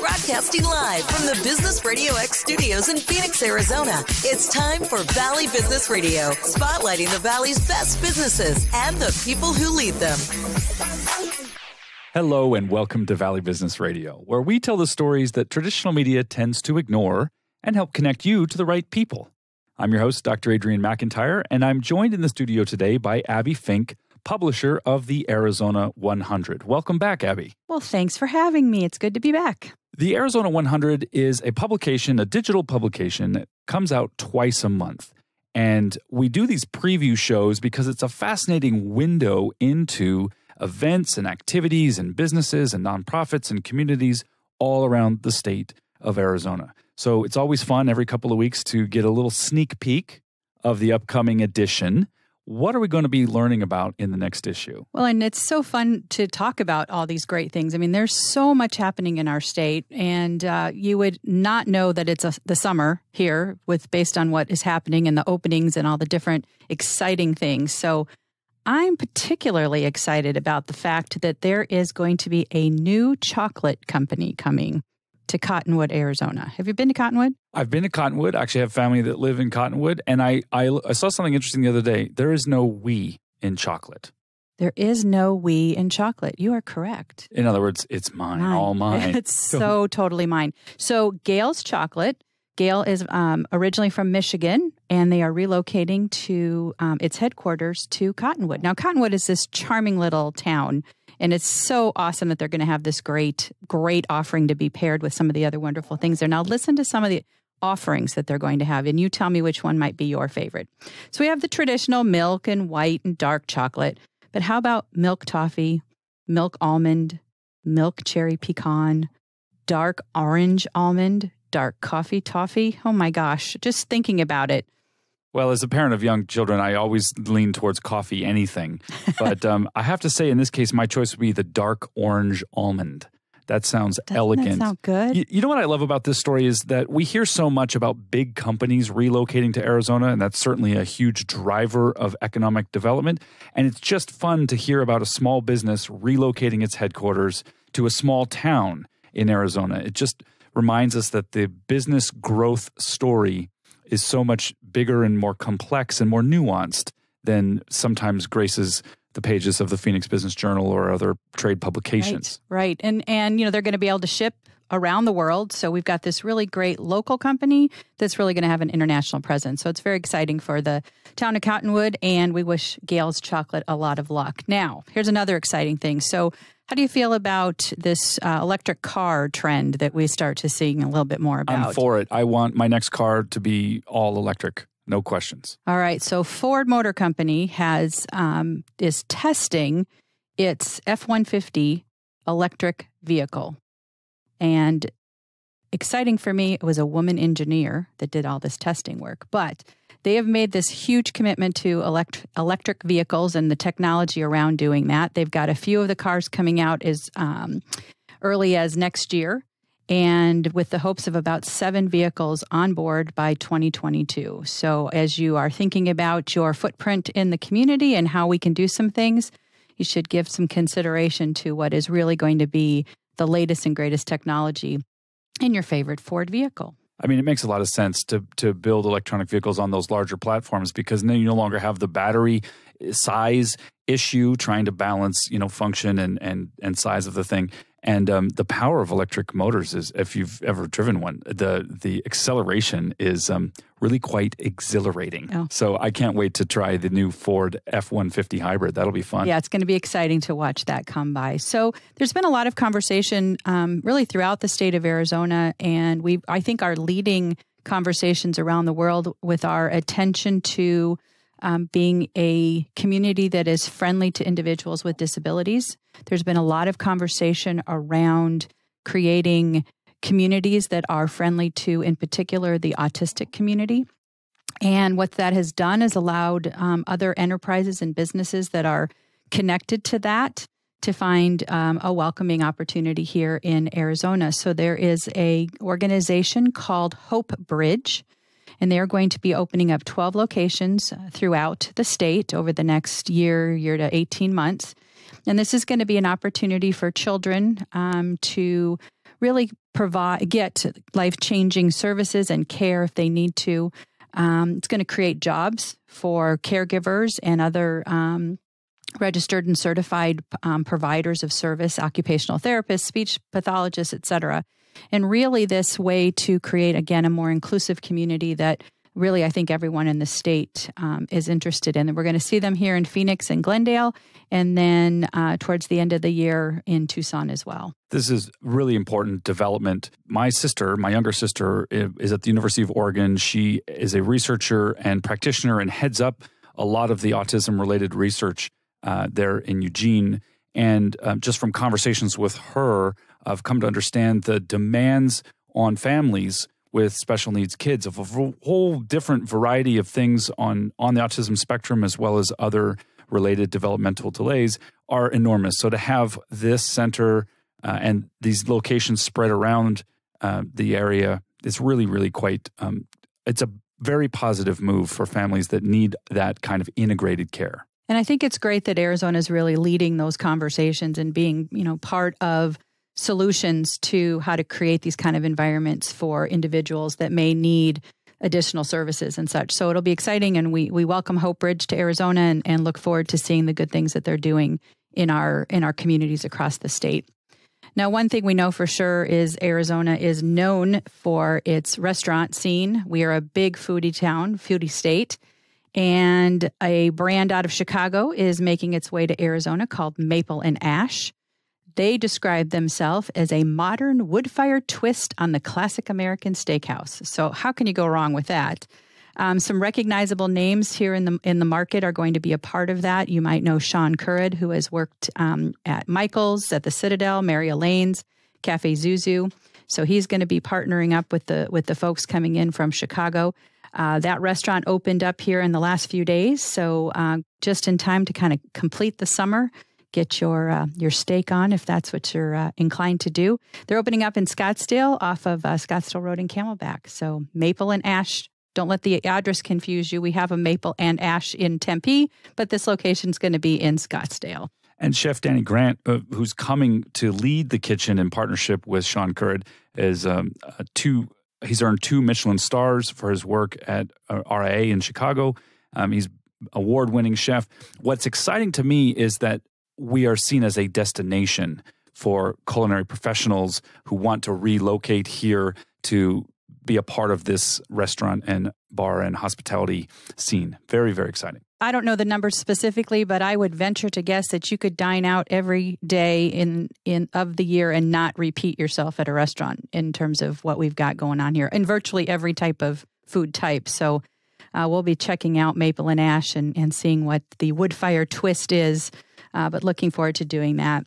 Broadcasting live from the Business Radio X studios in Phoenix, Arizona. It's time for Valley Business Radio, spotlighting the Valley's best businesses and the people who lead them. Hello, and welcome to Valley Business Radio, where we tell the stories that traditional media tends to ignore and help connect you to the right people. I'm your host, Dr. Adrian McIntyre, and I'm joined in the studio today by Abby Fink publisher of the Arizona 100. Welcome back, Abby. Well, thanks for having me. It's good to be back. The Arizona 100 is a publication, a digital publication that comes out twice a month. And we do these preview shows because it's a fascinating window into events and activities and businesses and nonprofits and communities all around the state of Arizona. So it's always fun every couple of weeks to get a little sneak peek of the upcoming edition what are we going to be learning about in the next issue? Well, and it's so fun to talk about all these great things. I mean, there's so much happening in our state, and uh, you would not know that it's a, the summer here with based on what is happening and the openings and all the different exciting things. So I'm particularly excited about the fact that there is going to be a new chocolate company coming to Cottonwood, Arizona. Have you been to Cottonwood? I've been to Cottonwood. I actually have family that live in Cottonwood. And I, I, I saw something interesting the other day. There is no we in chocolate. There is no we in chocolate. You are correct. In other words, it's mine, mine. all mine. it's so totally mine. So, Gail's chocolate. Gail is um, originally from Michigan, and they are relocating to um, its headquarters to Cottonwood. Now, Cottonwood is this charming little town and it's so awesome that they're going to have this great, great offering to be paired with some of the other wonderful things there. Now, listen to some of the offerings that they're going to have, and you tell me which one might be your favorite. So, we have the traditional milk and white and dark chocolate, but how about milk toffee, milk almond, milk cherry pecan, dark orange almond, dark coffee toffee? Oh my gosh, just thinking about it well, as a parent of young children, I always lean towards coffee anything. But um, I have to say, in this case, my choice would be the dark orange almond. That sounds Doesn't elegant. That sound good. You, you, know what I love about this story is that we hear so much about big companies relocating to Arizona, and that's certainly a huge driver of economic development. And it's just fun to hear about a small business relocating its headquarters to a small town in Arizona. It just reminds us that the business growth story is so much bigger and more complex and more nuanced than sometimes graces the pages of the Phoenix Business Journal or other trade publications. Right, right. And and you know they're going to be able to ship around the world. So we've got this really great local company that's really going to have an international presence. So it's very exciting for the town of Cottonwood and we wish Gail's Chocolate a lot of luck. Now, here's another exciting thing. So how do you feel about this uh, electric car trend that we start to seeing a little bit more about? I'm for it. I want my next car to be all electric. No questions. All right. So Ford Motor Company has um, is testing its F one fifty electric vehicle, and exciting for me. It was a woman engineer that did all this testing work, but they have made this huge commitment to elect- electric vehicles and the technology around doing that. They've got a few of the cars coming out as um, early as next year, and with the hopes of about seven vehicles on board by 2022. So, as you are thinking about your footprint in the community and how we can do some things, you should give some consideration to what is really going to be the latest and greatest technology and your favorite Ford vehicle. I mean, it makes a lot of sense to to build electronic vehicles on those larger platforms because then you no longer have the battery eh, size issue trying to balance, you know, function and and and size of the thing. And um, the power of electric motors is, if you've ever driven one, the the acceleration is um, really quite exhilarating. Oh. So I can't wait to try the new Ford F one fifty hybrid. That'll be fun. Yeah, it's going to be exciting to watch that come by. So there's been a lot of conversation, um, really throughout the state of Arizona, and we I think are leading conversations around the world with our attention to um, being a community that is friendly to individuals with disabilities. There's been a lot of conversation around creating communities that are friendly to, in particular, the autistic community. And what that has done is allowed um, other enterprises and businesses that are connected to that to find um, a welcoming opportunity here in Arizona. So there is a organization called Hope Bridge, and they are going to be opening up 12 locations uh, throughout the state over the next year, year to 18 months. And this is going to be an opportunity for children um, to really provide get life changing services and care if they need to. Um, it's going to create jobs for caregivers and other um, registered and certified um, providers of service, occupational therapists, speech pathologists, et cetera and really this way to create again a more inclusive community that really i think everyone in the state um, is interested in and we're going to see them here in phoenix and glendale and then uh, towards the end of the year in tucson as well this is really important development my sister my younger sister is at the university of oregon she is a researcher and practitioner and heads up a lot of the autism related research uh, there in eugene and um, just from conversations with her I've come to understand the demands on families with special needs kids of a whole different variety of things on on the autism spectrum as well as other related developmental delays are enormous. So to have this center uh, and these locations spread around uh, the area is really really quite um, it's a very positive move for families that need that kind of integrated care. And I think it's great that Arizona is really leading those conversations and being, you know, part of solutions to how to create these kind of environments for individuals that may need additional services and such. So it'll be exciting, and we we welcome Hope Bridge to Arizona and, and look forward to seeing the good things that they're doing in our in our communities across the state. Now, one thing we know for sure is Arizona is known for its restaurant scene. We are a big foodie town, foodie state, and a brand out of Chicago is making its way to Arizona called Maple and Ash. They describe themselves as a modern wood fire twist on the classic American steakhouse. So, how can you go wrong with that? Um, some recognizable names here in the in the market are going to be a part of that. You might know Sean Currid, who has worked um, at Michaels, at the Citadel, Mary Elaine's, Cafe Zuzu. So he's going to be partnering up with the with the folks coming in from Chicago. Uh, that restaurant opened up here in the last few days, so uh, just in time to kind of complete the summer get your uh, your steak on if that's what you're uh, inclined to do. They're opening up in Scottsdale off of uh, Scottsdale Road in Camelback. So Maple and Ash. Don't let the address confuse you. We have a Maple and Ash in Tempe, but this location is going to be in Scottsdale. And Chef Danny Grant, uh, who's coming to lead the kitchen in partnership with Sean Currid, is um, two. He's earned two Michelin stars for his work at uh, RIA in Chicago. Um, he's award-winning chef. What's exciting to me is that we are seen as a destination for culinary professionals who want to relocate here to be a part of this restaurant and bar and hospitality scene. Very, very exciting. I don't know the numbers specifically, but I would venture to guess that you could dine out every day in in of the year and not repeat yourself at a restaurant in terms of what we've got going on here, and virtually every type of food type. So uh, we'll be checking out Maple and Ash and, and seeing what the wood fire twist is uh, but looking forward to doing that.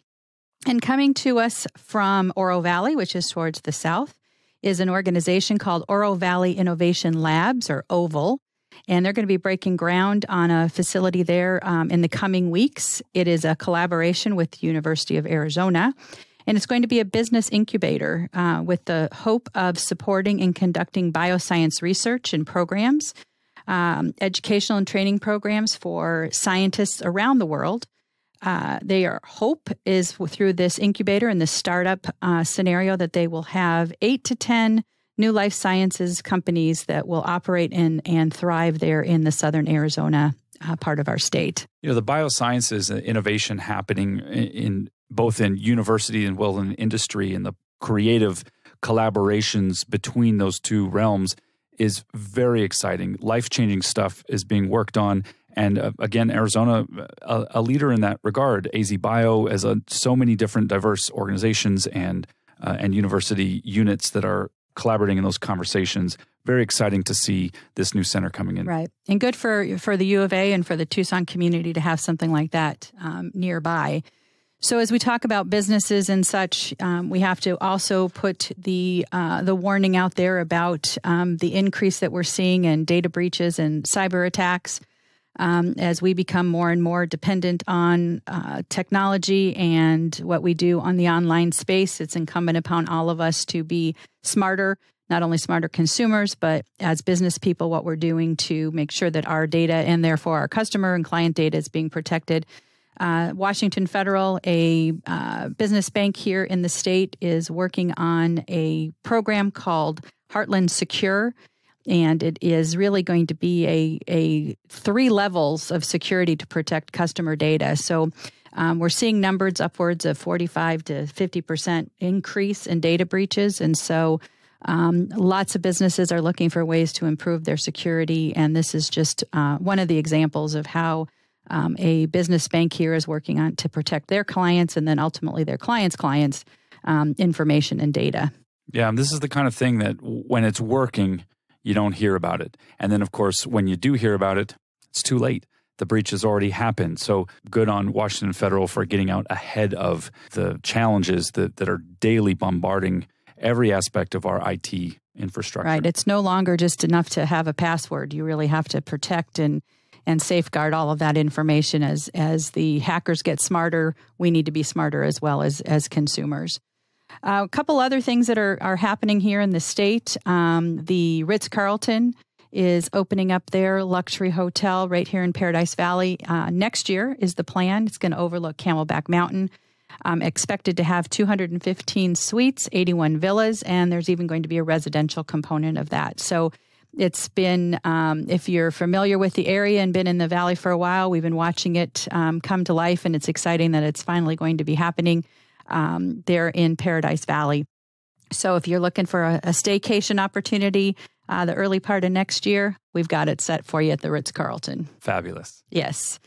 And coming to us from Oro Valley, which is towards the south, is an organization called Oro Valley Innovation Labs, or OVAL. And they're going to be breaking ground on a facility there um, in the coming weeks. It is a collaboration with the University of Arizona. And it's going to be a business incubator uh, with the hope of supporting and conducting bioscience research and programs, um, educational and training programs for scientists around the world uh, their hope is through this incubator and this startup uh, scenario that they will have eight to 10 new life sciences companies that will operate in and thrive there in the southern Arizona uh, part of our state. You know, the biosciences innovation happening in, in both in university and well in industry and the creative collaborations between those two realms is very exciting. Life changing stuff is being worked on. And uh, again, Arizona, a, a, leader in that regard, AZ Bio, as a, uh, so many different diverse organizations and uh, and university units that are collaborating in those conversations. Very exciting to see this new center coming in. Right, and good for for the U of A and for the Tucson community to have something like that um, nearby. So as we talk about businesses and such, um, we have to also put the uh, the warning out there about um, the increase that we're seeing in data breaches and cyber attacks um, as we become more and more dependent on uh, technology and what we do on the online space. It's incumbent upon all of us to be smarter, not only smarter consumers, but as business people, what we're doing to make sure that our data and therefore our customer and client data is being protected. Uh, Washington Federal, a uh, business bank here in the state, is working on a program called Heartland Secure and it is really going to be a, a three levels of security to protect customer data. So um, we're seeing numbers upwards of 45 to 50% increase in data breaches. And so um, lots of businesses are looking for ways to improve their security. And this is just uh, one of the examples of how um, a business bank here is working on to protect their clients and then ultimately their clients' clients' um, information and data. Yeah, and this is the kind of thing that when it's working, you don't hear about it. And then, of course, when you do hear about it, it's too late. The breach has already happened. So good on Washington Federal for getting out ahead of the challenges that, that are daily bombarding every aspect of our IT infrastructure. Right. It's no longer just enough to have a password. You really have to protect and and safeguard all of that information as as the hackers get smarter, we need to be smarter as well as as consumers. Uh, a couple other things that are, are happening here in the state um, the Ritz Carlton is opening up their luxury hotel right here in Paradise Valley. Uh, next year is the plan. It's going to overlook Camelback Mountain. Um, expected to have 215 suites, 81 villas, and there's even going to be a residential component of that. So it's been, um, if you're familiar with the area and been in the valley for a while, we've been watching it um, come to life, and it's exciting that it's finally going to be happening. Um, they're in Paradise Valley. So if you're looking for a, a staycation opportunity, uh, the early part of next year, we've got it set for you at the Ritz Carlton. Fabulous. Yes.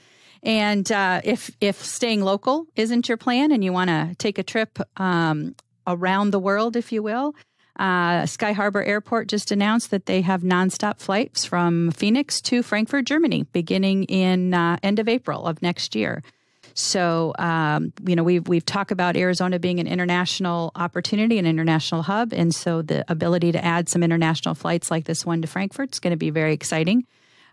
And uh, if if staying local isn't your plan and you want to take a trip um, around the world, if you will, uh, Sky Harbor Airport just announced that they have nonstop flights from Phoenix to Frankfurt, Germany, beginning in uh, end of April of next year. So, um, you know, we've we've talked about Arizona being an international opportunity, an international hub, and so the ability to add some international flights like this one to Frankfurt is going to be very exciting.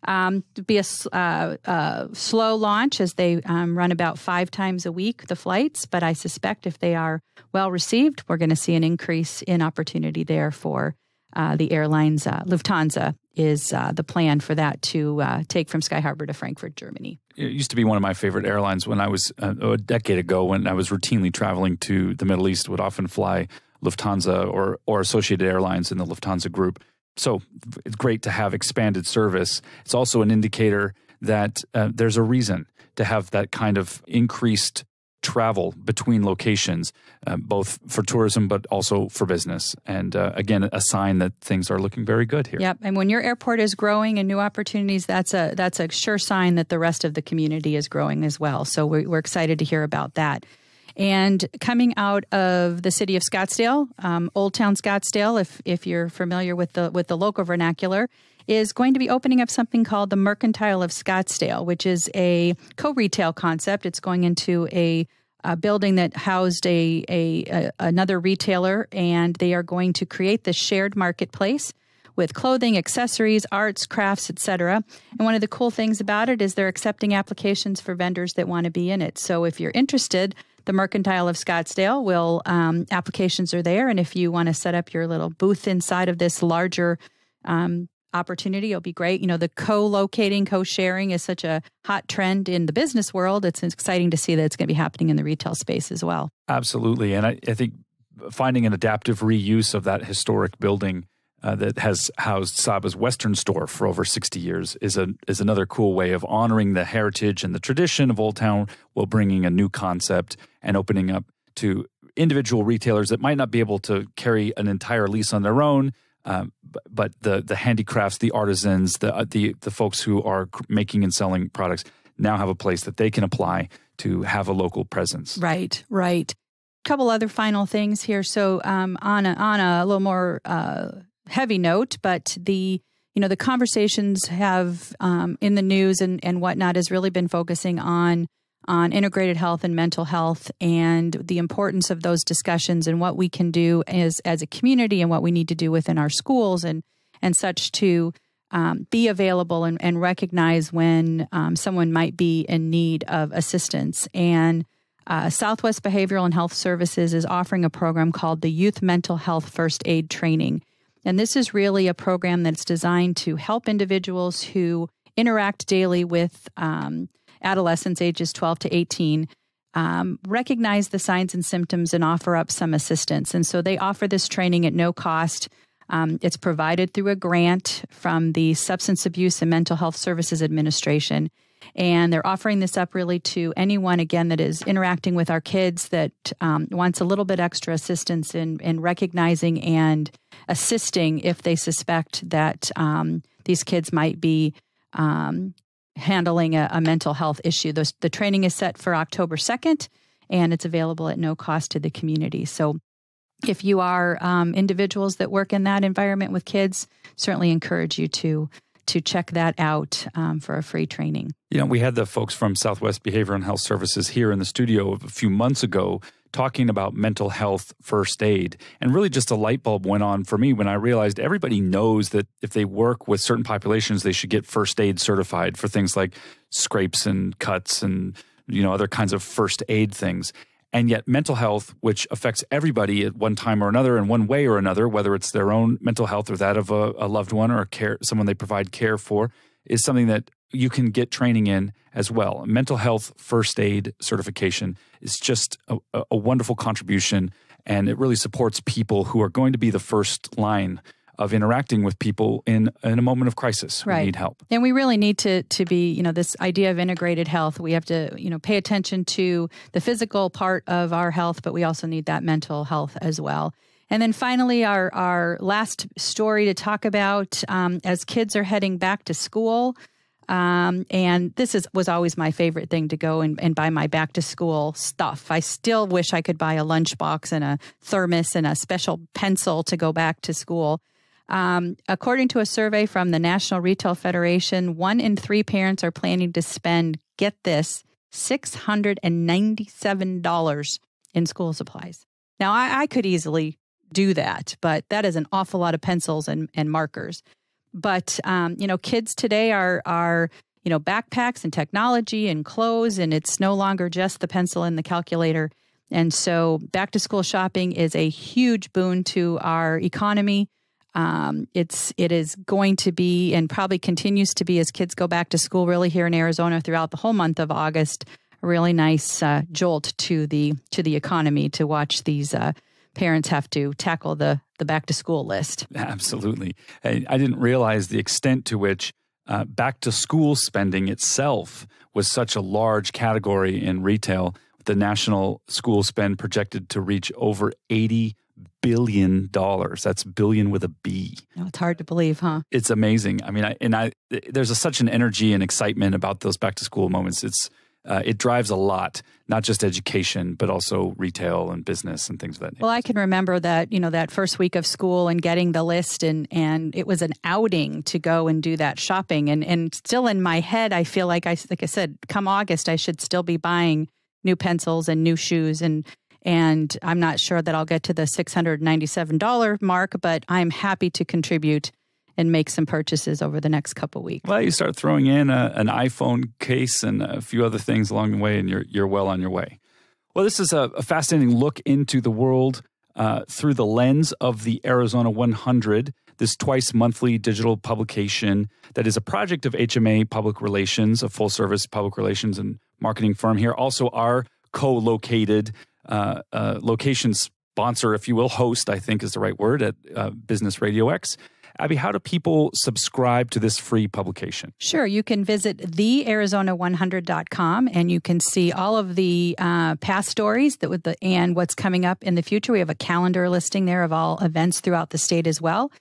Um, be a uh, uh, slow launch as they um, run about five times a week the flights, but I suspect if they are well received, we're going to see an increase in opportunity there for uh, the airlines. Uh, Lufthansa is uh, the plan for that to uh, take from Sky Harbor to Frankfurt, Germany it used to be one of my favorite airlines when I was uh, a decade ago when I was routinely traveling to the Middle East would often fly Lufthansa or or Associated Airlines in the Lufthansa group. So it's great to have expanded service. It's also an indicator that uh, there's a reason to have that kind of increased travel between locations, uh, both for tourism but also for business. And uh, again, a sign that things are looking very good here. Yep. And when your airport is growing and new opportunities, that's a that's a sure sign that the rest of the community is growing as well. So we're, we're excited to hear about that. And coming out of the city of Scottsdale, um, Old Town Scottsdale, if if you're familiar with the with the local vernacular is going to be opening up something called the Mercantile of Scottsdale, which is a co retail concept. It's going into a a building that housed a, a, a, another retailer, and they are going to create this shared marketplace with clothing, accessories, arts, crafts, etc. And one of the cool things about it is they're accepting applications for vendors that want to be in it. So if you're interested, the Mercantile of Scottsdale will um, applications are there, and if you want to set up your little booth inside of this larger um, opportunity. It'll be great. You know, the co locating, co sharing is such a hot trend in the business world. It's exciting to see that it's going to be happening in the retail space as well. Absolutely. And I, I think finding an adaptive reuse of that historic building. Uh, that has housed Saba's Western store for over 60 years is a is another cool way of honoring the heritage and the tradition of Old Town while bringing a new concept and opening up to individual retailers that might not be able to carry an entire lease on their own um, but, the the handicrafts, the artisans, the uh, the the folks who are making and selling products now have a place that they can apply to have a local presence. Right, right. A couple other final things here. So um, on a, on a, a little more uh, heavy note, but the you know the conversations have um, in the news and and whatnot has really been focusing on on integrated health and mental health and the importance of those discussions and what we can do as, as a community and what we need to do within our schools and, and such to um, be available and, and recognize when um, someone might be in need of assistance. And uh, Southwest Behavioral and Health Services is offering a program called the Youth Mental Health First Aid Training. And this is really a program that's designed to help individuals who interact daily with um, adolescents ages 12 to 18 um, recognize the signs and symptoms and offer up some assistance. And so they offer this training at no cost. Um, it's provided through a grant from the Substance Abuse and Mental Health Services Administration. And they're offering this up really to anyone, again, that is interacting with our kids that um, wants a little bit extra assistance in, in recognizing and assisting if they suspect that um, these kids might be um, handling a, a mental health issue. The, the training is set for October 2nd, and it's available at no cost to the community. So if you are um, individuals that work in that environment with kids, certainly encourage you to to check that out um, for a free training. You know, we had the folks from Southwest Behavioral and Health Services here in the studio a few months ago talking about mental health first aid. And really, just a light bulb went on for me when I realized everybody knows that if they work with certain populations, they should get first aid certified for things like scrapes and cuts and you know other kinds of first aid things. And yet, mental health, which affects everybody at one time or another, in one way or another, whether it's their own mental health or that of a, a loved one or care, someone they provide care for, is something that you can get training in as well. Mental health first aid certification is just a, a wonderful contribution, and it really supports people who are going to be the first line of interacting with people in in a moment of crisis right. need help. And we really need to to be, you know, this idea of integrated health. We have to, you know, pay attention to the physical part of our health, but we also need that mental health as well. And then finally, our our last story to talk about um, as kids are heading back to school. Um, and this is was always my favorite thing to go and, and buy my back to school stuff. I still wish I could buy a lunchbox and a thermos and a special pencil to go back to school. Um, according to a survey from the National Retail Federation, one in three parents are planning to spend, get this, $697 in school supplies. Now, I, I could easily do that, but that is an awful lot of pencils and, and markers. But um, you know, kids today are are you know backpacks and technology and clothes, and it's no longer just the pencil and the calculator. And so, back to school shopping is a huge boon to our economy. Um, it's it is going to be and probably continues to be as kids go back to school. Really, here in Arizona, throughout the whole month of August, a really nice uh, jolt to the to the economy to watch these uh, parents have to tackle the the back to school list. Absolutely. I, I didn't realize the extent to which uh, back to school spending itself was such a large category in retail. The national school spend projected to reach over 80 billion dollars. That's billion with a B. Oh, it's hard to believe, huh? It's amazing. I mean, I, and I there's a, such an energy and excitement about those back to school moments. It's uh, it drives a lot, not just education, but also retail and business and things of that nature. Well, I can remember that, you know, that first week of school and getting the list and and it was an outing to go and do that shopping. And and still in my head, I feel like I like I said, come August, I should still be buying new pencils and new shoes and and I'm not sure that I'll get to the $697 mark, but I'm happy to contribute and make some purchases over the next couple weeks. Well, you start throwing in a, an iPhone case and a few other things along the way, and you're, you're well on your way. Well, this is a, a fascinating look into the world uh, through the lens of the Arizona 100, this twice monthly digital publication that is a project of HMA Public Relations, a full service public relations and marketing firm here. Also, our co located uh, uh, location sponsor, if you will, host, I think is the right word, at uh, Business Radio X. Abby, how do people subscribe to this free publication? Sure. You can visit thearizona100.com and you can see all of the uh, past stories that with the and what's coming up in the future. We have a calendar listing there of all events throughout the state as well.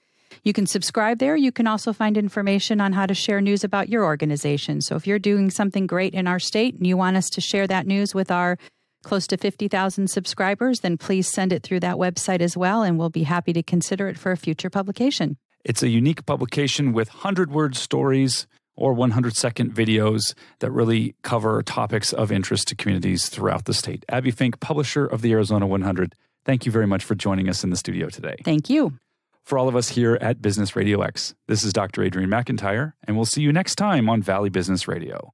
You can subscribe there. You can also find information on how to share news about your organization. So if you're doing something great in our state and you want us to share that news with our close to 50,000 subscribers, then please send it through that website as well, and we'll be happy to consider it for a future publication. It's a unique publication with 100 word stories or 100 second videos that really cover topics of interest to communities throughout the state. Abby Fink, publisher of the Arizona 100, thank you very much for joining us in the studio today. Thank you. For all of us here at Business Radio X, this is Dr. Adrian McIntyre, and we'll see you next time on Valley Business Radio.